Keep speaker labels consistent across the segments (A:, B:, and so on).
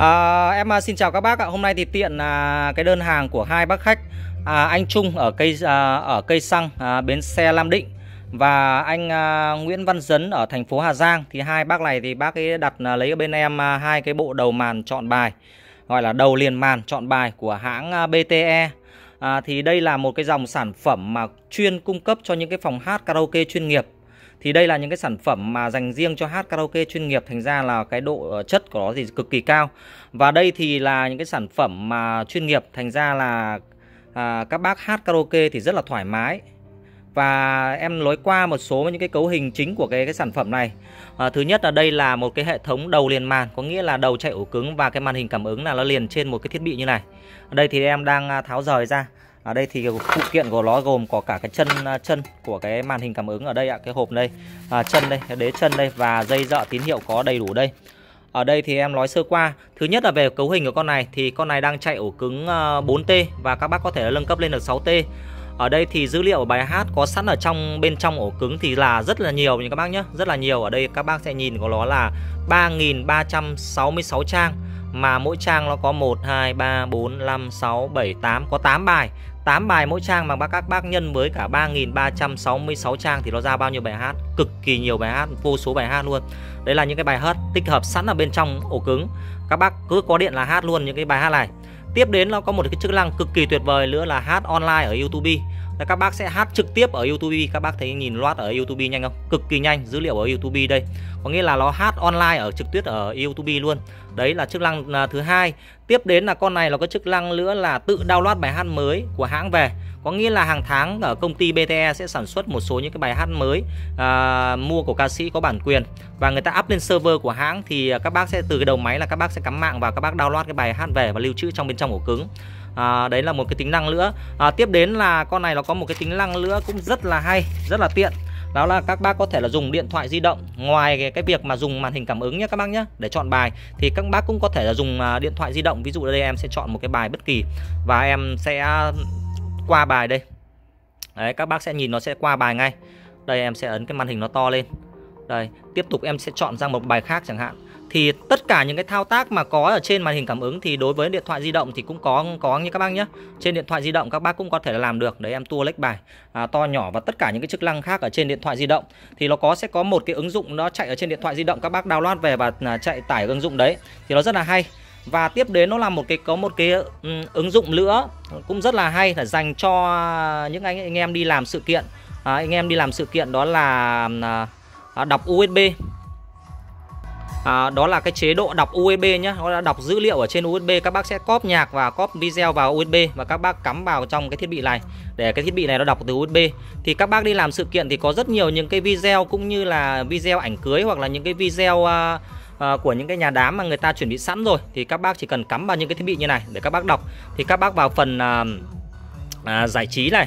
A: À, em ờ, xin chào các bác ạ. Hôm nay thì tiện à, cái đơn hàng của hai bác khách à, anh Trung ở cây à, ở cây xăng à, bến xe Lam Định và anh à, Nguyễn Văn Dấn ở thành phố Hà Giang thì hai bác này thì bác ấy đặt à, lấy bên em à, hai cái bộ đầu màn chọn bài gọi là đầu liền màn chọn bài của hãng à, BTE. À, thì đây là một cái dòng sản phẩm mà chuyên cung cấp cho những cái phòng hát karaoke chuyên nghiệp thì đây là những cái sản phẩm mà dành riêng cho hát karaoke chuyên nghiệp thành ra là cái độ ờ, chất của nó thì cực kỳ cao và đây thì là những cái sản phẩm mà chuyên nghiệp thành ra là à, các bác hát karaoke thì rất là thoải mái và em lối qua một số những cái cấu hình chính của cái cái sản phẩm này à, thứ nhất là đây là một cái hệ thống đầu liền màn có nghĩa là đầu chạy ổ cứng và cái màn hình cảm ứng là nó liền trên một cái thiết bị như này ở đây thì em đang à, tháo rời ra ở đây thì phụ kiện của nó gồm có cả cái chân à, chân của cái màn hình cảm ứng ở đây ạ cái hộp đây à, chân đây cái đế chân đây và dây dợ tín hiệu có đầy đủ đây ở đây thì em nói sơ qua Thứ nhất là về cấu hình của con này Thì con này đang chạy ổ cứng 4T à, Và các bác có thể nâng cấp lên được 6T Ở đây thì dữ liệu bài hát có sẵn ở trong bên trong ổ cứng Thì là rất là nhiều như các bác nhé Rất là nhiều Ở đây các bác sẽ nhìn của nó là 3.366 trang Mà mỗi trang nó có 1, 2, 3, 4, 5, 6, 7, 8 Có 8 bài 8 bài mỗi trang mà các bác nhân với cả 3.366 trang thì nó ra bao nhiêu bài hát cực kỳ nhiều bài hát vô số bài hát luôn đấy là những cái bài hát tích hợp sẵn ở bên trong ổ cứng các bác cứ có điện là hát luôn những cái bài hát này Tiếp đến nó có một cái chức năng cực kỳ tuyệt vời nữa là hát online ở YouTube. Là các bác sẽ hát trực tiếp ở YouTube, các bác thấy nhìn loát ở YouTube nhanh không? Cực kỳ nhanh, dữ liệu ở YouTube đây. Có nghĩa là nó hát online ở trực tiếp ở YouTube luôn. Đấy là chức năng à, thứ hai. Tiếp đến là con này nó có chức năng nữa là tự download bài hát mới của hãng về có nghĩa là hàng tháng ở công ty BTE sẽ sản xuất một số những cái bài hát mới à, mua của ca sĩ có bản quyền và người ta up lên server của hãng thì à, các bác sẽ từ cái đầu máy là các bác sẽ cắm mạng và các bác download cái bài hát về và lưu trữ trong bên trong ổ cứng à, đấy là một cái tính năng nữa à, tiếp đến là con này nó có một cái tính năng nữa cũng rất là hay rất là tiện đó là các bác có thể là dùng điện thoại di động ngoài cái việc mà dùng màn hình cảm ứng nhé các bác nhé để chọn bài thì các bác cũng có thể là dùng à, điện thoại di động ví dụ đây em sẽ chọn một cái bài bất kỳ và em sẽ qua bài đây đấy các bác sẽ nhìn nó sẽ qua bài ngay đây em sẽ ấn cái màn hình nó to lên đây tiếp tục em sẽ chọn ra một bài khác chẳng hạn thì tất cả những cái thao tác mà có ở trên màn hình cảm ứng thì đối với điện thoại di động thì cũng có có như các bác nhé trên điện thoại di động các bác cũng có thể làm được đấy em tua lách bài à, to nhỏ và tất cả những cái chức năng khác ở trên điện thoại di động thì nó có sẽ có một cái ứng dụng nó chạy ở trên điện thoại di động các bác download về và à, chạy tải ứng dụng đấy thì nó rất là hay và tiếp đến nó là một cái có một cái ừ, ứng dụng nữa cũng rất là hay là dành cho những anh anh em đi làm sự kiện à, anh em đi làm sự kiện đó là à, đọc USB à, đó là cái chế độ đọc USB nhé nó đã đọc dữ liệu ở trên USB các bác sẽ cóp nhạc và cóp video vào USB và các bác cắm vào trong cái thiết bị này để cái thiết bị này nó đọc từ USB thì các bác đi làm sự kiện thì có rất nhiều những cái video cũng như là video ảnh cưới hoặc là những cái video uh, Ờ, của những cái nhà đám mà người ta chuẩn bị sẵn rồi thì các bác chỉ cần cắm vào những cái thiết bị như này để các bác đọc thì các bác vào phần uh, uh, giải trí này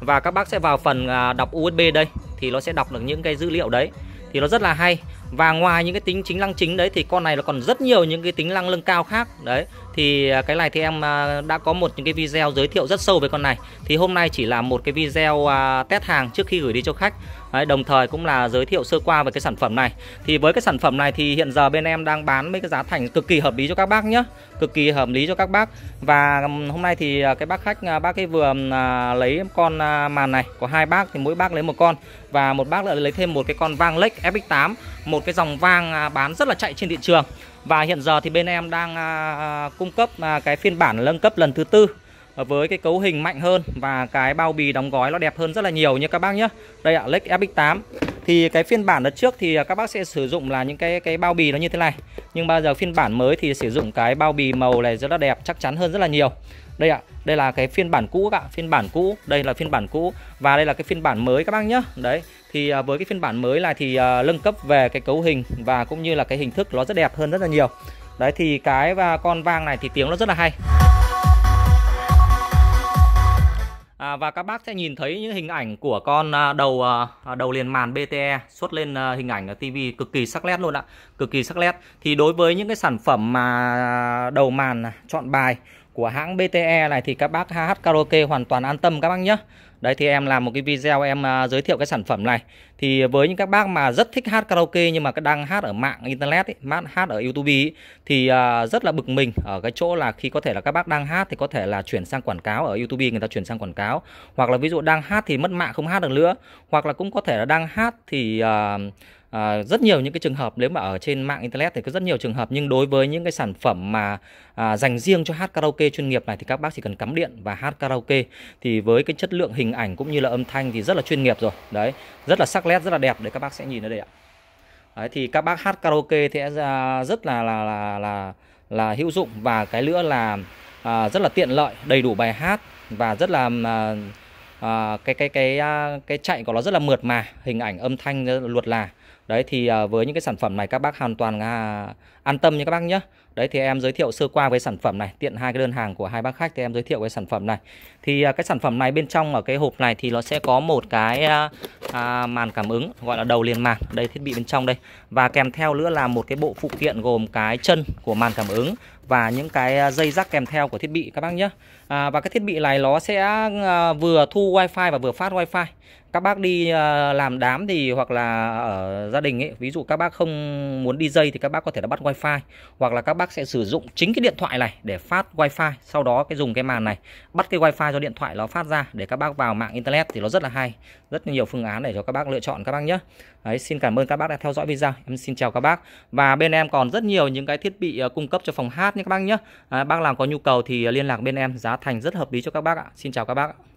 A: và các bác sẽ vào phần uh, đọc USB đây thì nó sẽ đọc được những cái dữ liệu đấy thì nó rất là hay và ngoài những cái tính chính năng chính đấy thì con này nó còn rất nhiều những cái tính năng lưng cao khác đấy thì cái này thì em đã có một những cái video giới thiệu rất sâu về con này thì hôm nay chỉ là một cái video test hàng trước khi gửi đi cho khách Đấy, đồng thời cũng là giới thiệu sơ qua về cái sản phẩm này thì với cái sản phẩm này thì hiện giờ bên em đang bán với cái giá thành cực kỳ hợp lý cho các bác nhé cực kỳ hợp lý cho các bác và hôm nay thì à, cái bác khách à, bác ấy vừa à, lấy con màn này có hai bác thì mỗi bác lấy một con và một bác lại lấy thêm một cái con vang lake FX8 một cái dòng vang bán rất là chạy trên thị trường và hiện giờ thì bên em đang cung cấp cái phiên bản nâng cấp lần thứ tư Ờ, với cái cấu hình mạnh hơn và cái bao bì đóng gói nó đẹp hơn rất là nhiều như các bác nhé đây ạ Lex FX8 thì cái phiên bản đợt trước thì à, các bác sẽ sử dụng là những cái cái bao bì nó như thế này nhưng bao giờ phiên bản mới thì sử dụng cái bao bì màu này rất là đẹp chắc chắn hơn rất là nhiều đây ạ đây là cái phiên bản cũ các ạ phiên bản cũ đây là phiên bản cũ và đây là cái phiên bản mới các bác nhé đấy thì à, với cái phiên bản mới là thì à, nâng cấp về cái cấu hình và cũng như là cái hình thức nó rất đẹp hơn rất là nhiều đấy thì cái và con vang này thì tiếng nó rất là hay và các bác sẽ nhìn thấy những hình ảnh của con à, đầu à, à, đầu liền màn BTE xuất lên hình ảnh ở TV cực kỳ sắc nét luôn ạ, cực kỳ sắc nét. Thì đối với những cái sản phẩm mà đầu màn chọn bài của hãng BTE này thì các bác HH Karaoke hoàn toàn an tâm các bác nhé. Đấy thì em làm một cái video em à, giới thiệu cái sản phẩm này Thì với những các bác mà rất thích hát karaoke nhưng mà đang hát ở mạng internet ấy, hát ở youtube ấy, Thì à, rất là bực mình ở cái chỗ là khi có thể là các bác đang hát thì có thể là chuyển sang quảng cáo ở youtube người ta chuyển sang quảng cáo Hoặc là ví dụ đang hát thì mất mạng không hát được nữa Hoặc là cũng có thể là đang hát thì... Uh, à, rất nhiều những cái trường hợp nếu mà ở trên mạng internet thì có rất nhiều trường hợp nhưng đối với những cái sản phẩm mà à, dành riêng cho hát karaoke chuyên nghiệp này thì các bác chỉ cần cắm điện và hát karaoke thì với cái chất lượng hình ảnh cũng như là âm thanh thì rất là chuyên nghiệp rồi đấy rất là sắc nét rất là đẹp đấy các bác sẽ nhìn ở đây ạ đấy, thì các bác hát karaoke thì rất là là là là là hữu dụng và cái nữa là à, rất là tiện lợi đầy đủ bài hát và rất là à, à, cái cái cái à, cái chạy của nó rất là mượt mà hình ảnh âm thanh luột là đấy thì à, với những cái sản phẩm này các bác hoàn toàn à, an tâm nha các bác nhé đấy thì em giới thiệu sơ qua với sản phẩm này tiện hai cái đơn hàng của hai bác khách thì em giới thiệu cái sản phẩm này thì à, cái sản phẩm này bên trong ở cái hộp này thì nó sẽ có một cái màn cảm ứng gọi là đầu liền màn đây thiết bị bên trong đây và kèm theo nữa là một cái bộ phụ kiện gồm cái chân của màn cảm ứng và những cái dây rắc kèm theo của thiết bị các bác nhé à, và cái thiết bị này nó sẽ vừa thu wifi và vừa phát wifi các bác đi làm đám thì hoặc là ở gia đình ấy, ví dụ các bác không muốn đi dây thì các bác có thể là bắt wifi hoặc là các bác sẽ sử dụng chính cái điện thoại này để phát wifi, sau đó cái dùng cái màn này bắt cái wifi cho điện thoại nó phát ra để các bác vào mạng internet thì nó rất là hay, rất nhiều phương án để cho các bác lựa chọn các bác nhé. Đấy, xin cảm ơn các bác đã theo dõi video. Em xin chào các bác. Và bên em còn rất nhiều những cái thiết bị cung cấp cho phòng hát nhé các bác nhé. À, bác nào có nhu cầu thì liên lạc bên em, giá thành rất hợp lý cho các bác ạ. Xin chào các bác ạ.